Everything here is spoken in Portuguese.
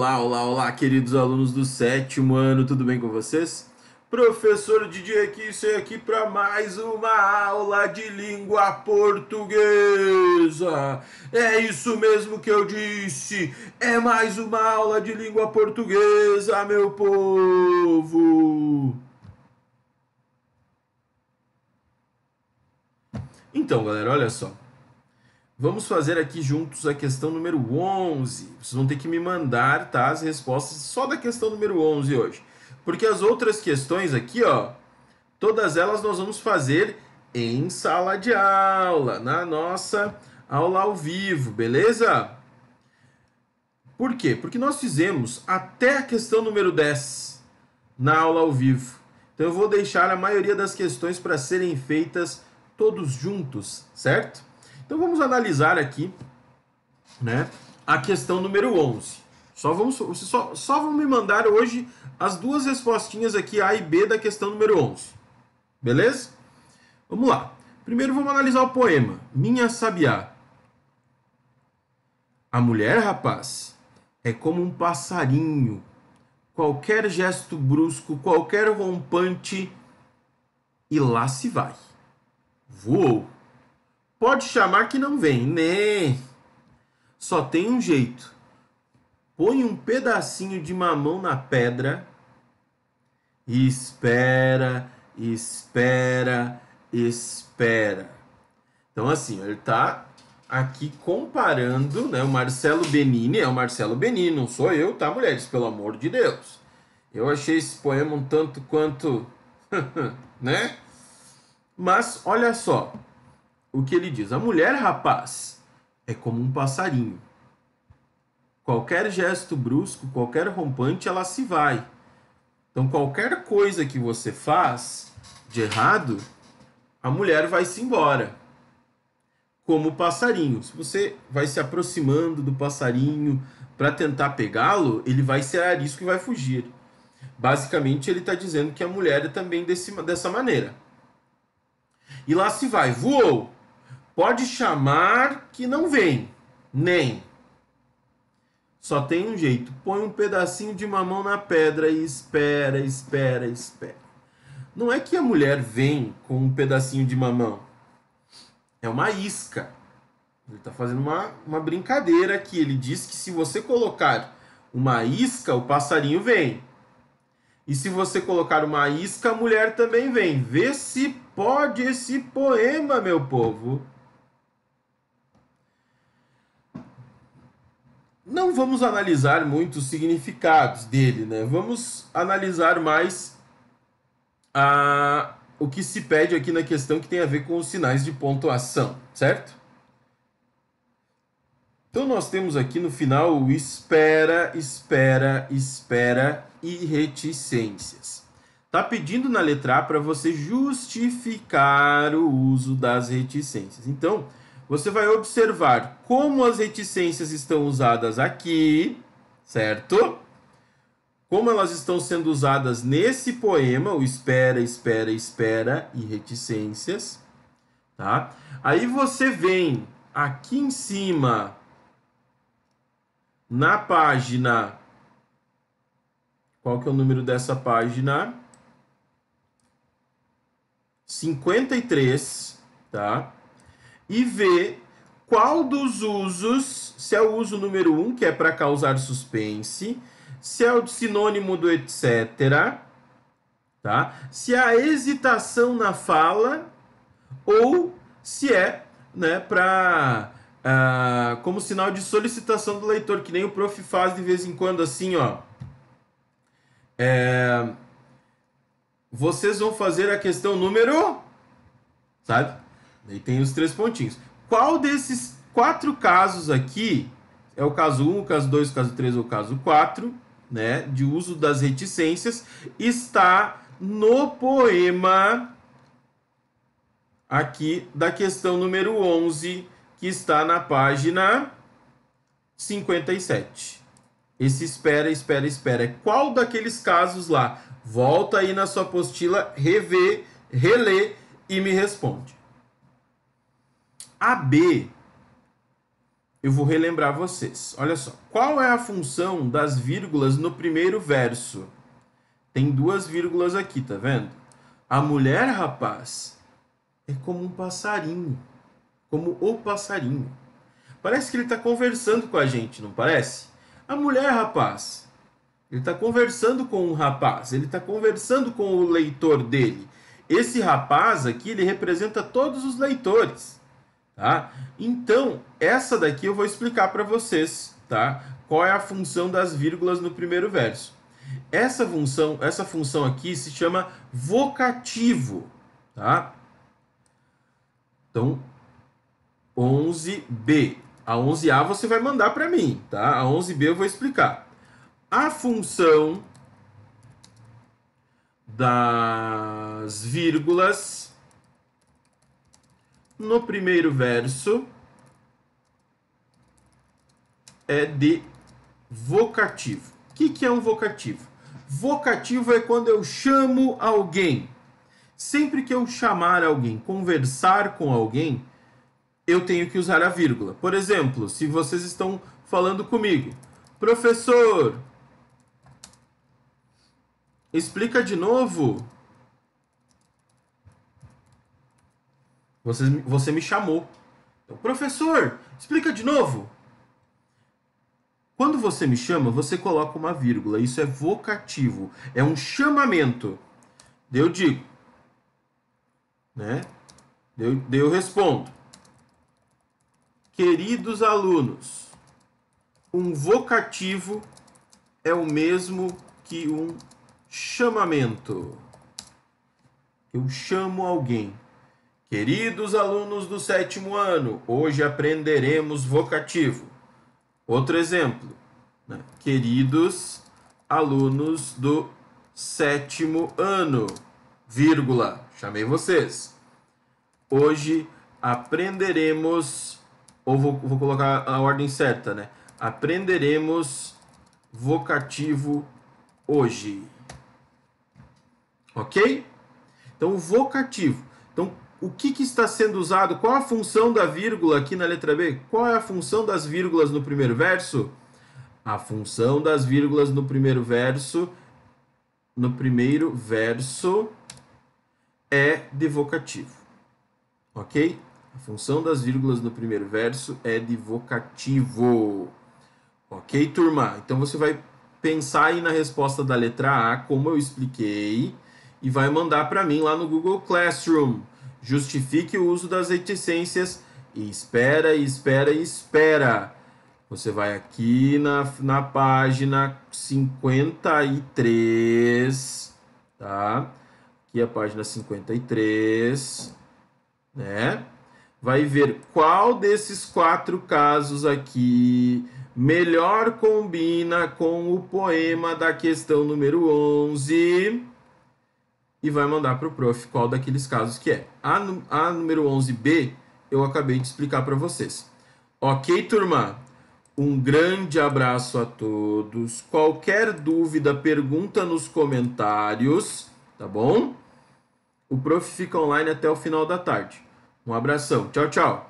Olá, olá, olá, queridos alunos do sétimo ano, tudo bem com vocês? Professor Didi aqui, estou aqui para mais uma aula de língua portuguesa. É isso mesmo que eu disse, é mais uma aula de língua portuguesa, meu povo. Então, galera, olha só. Vamos fazer aqui juntos a questão número 11. Vocês vão ter que me mandar tá, as respostas só da questão número 11 hoje. Porque as outras questões aqui, ó, todas elas nós vamos fazer em sala de aula, na nossa aula ao vivo, beleza? Por quê? Porque nós fizemos até a questão número 10 na aula ao vivo. Então eu vou deixar a maioria das questões para serem feitas todos juntos, certo? Então vamos analisar aqui, né, a questão número 11. Só vão, só, só vão me mandar hoje as duas respostinhas aqui, A e B, da questão número 11. Beleza? Vamos lá. Primeiro vamos analisar o poema Minha Sabiá. A mulher, rapaz, é como um passarinho. Qualquer gesto brusco, qualquer rompante, e lá se vai. Voou. Pode chamar que não vem. Né? Só tem um jeito. Põe um pedacinho de mamão na pedra e espera, espera, espera. Então assim, ele tá aqui comparando, né? O Marcelo Benini é o Marcelo Benini, não sou eu, tá, mulheres? Pelo amor de Deus. Eu achei esse poema um tanto quanto, né? Mas olha só, o que ele diz: A mulher, rapaz, é como um passarinho. Qualquer gesto brusco, qualquer rompante, ela se vai. Então, qualquer coisa que você faz de errado, a mulher vai se embora. Como o passarinho. Se você vai se aproximando do passarinho para tentar pegá-lo, ele vai ser arisco e vai fugir. Basicamente, ele está dizendo que a mulher é também desse, dessa maneira. E lá se vai, voou. Pode chamar que não vem, nem. Só tem um jeito: põe um pedacinho de mamão na pedra e espera, espera, espera. Não é que a mulher vem com um pedacinho de mamão, é uma isca. Ele está fazendo uma, uma brincadeira aqui. Ele diz que se você colocar uma isca, o passarinho vem. E se você colocar uma isca, a mulher também vem. Vê se pode esse poema, meu povo. não vamos analisar muito os significados dele, né? Vamos analisar mais a, o que se pede aqui na questão que tem a ver com os sinais de pontuação, certo? Então nós temos aqui no final o espera, espera, espera e reticências. Tá pedindo na letra A para você justificar o uso das reticências. Então, você vai observar como as reticências estão usadas aqui, certo? Como elas estão sendo usadas nesse poema, o espera, espera, espera e reticências, tá? Aí você vem aqui em cima na página qual que é o número dessa página? 53, tá? e ver qual dos usos, se é o uso número um, que é para causar suspense, se é o sinônimo do etc., tá? se é a hesitação na fala ou se é né, para. Uh, ah, como sinal de solicitação do leitor, que nem o prof faz de vez em quando, assim, ó. É, vocês vão fazer a questão número. Sabe? Daí tem os três pontinhos. Qual desses quatro casos aqui é o caso 1, o caso 2, o caso 3 ou o caso 4, né, de uso das reticências, está no poema aqui da questão número 11, que está na página 57. Esse espera, espera, espera. Qual daqueles casos lá? Volta aí na sua apostila, revê, relê e me responde. AB, eu vou relembrar vocês. Olha só. Qual é a função das vírgulas no primeiro verso? Tem duas vírgulas aqui, tá vendo? A mulher, rapaz, é como um passarinho. Como o passarinho. Parece que ele está conversando com a gente, não parece? A mulher, rapaz. Ele está conversando com um rapaz. Ele está conversando com o leitor dele. Esse rapaz aqui, ele representa todos os leitores. Tá? Então, essa daqui eu vou explicar para vocês, tá? Qual é a função das vírgulas no primeiro verso. Essa função, essa função aqui se chama vocativo, tá? Então, 11b. A 11a você vai mandar para mim, tá? A 11b eu vou explicar. A função das vírgulas no primeiro verso é de vocativo. O que, que é um vocativo? Vocativo é quando eu chamo alguém. Sempre que eu chamar alguém, conversar com alguém, eu tenho que usar a vírgula. Por exemplo, se vocês estão falando comigo, professor, explica de novo Você, você me chamou. Então, professor, explica de novo. Quando você me chama, você coloca uma vírgula. Isso é vocativo. É um chamamento. Eu digo. Né? Eu, eu respondo. Queridos alunos, um vocativo é o mesmo que um chamamento. Eu chamo alguém. Queridos alunos do sétimo ano, hoje aprenderemos vocativo. Outro exemplo. Né? Queridos alunos do sétimo ano, vírgula, chamei vocês. Hoje aprenderemos, ou vou, vou colocar a ordem certa, né? Aprenderemos vocativo hoje. Ok? Então, vocativo. Então, o que, que, está sendo usado, qual a função da vírgula aqui na letra B? Qual é a função das vírgulas no primeiro verso? A função das vírgulas no primeiro verso, no primeiro verso é devocativo, ok? A função das vírgulas no primeiro verso é devocativo, ok, turma? Então você vai pensar aí na resposta da letra A, como eu expliquei, e vai mandar para mim lá no Google Classroom justifique o uso das reticências e espera, e espera, e espera. Você vai aqui na, na página 53, tá? Aqui a página 53, né? Vai ver qual desses quatro casos aqui melhor combina com o poema da questão número 11 e vai mandar para o prof qual daqueles casos que é. A, a número 11b eu acabei de explicar para vocês. Ok, turma? Um grande abraço a todos. Qualquer dúvida, pergunta nos comentários, tá bom? O prof fica online até o final da tarde. Um abração. Tchau, tchau.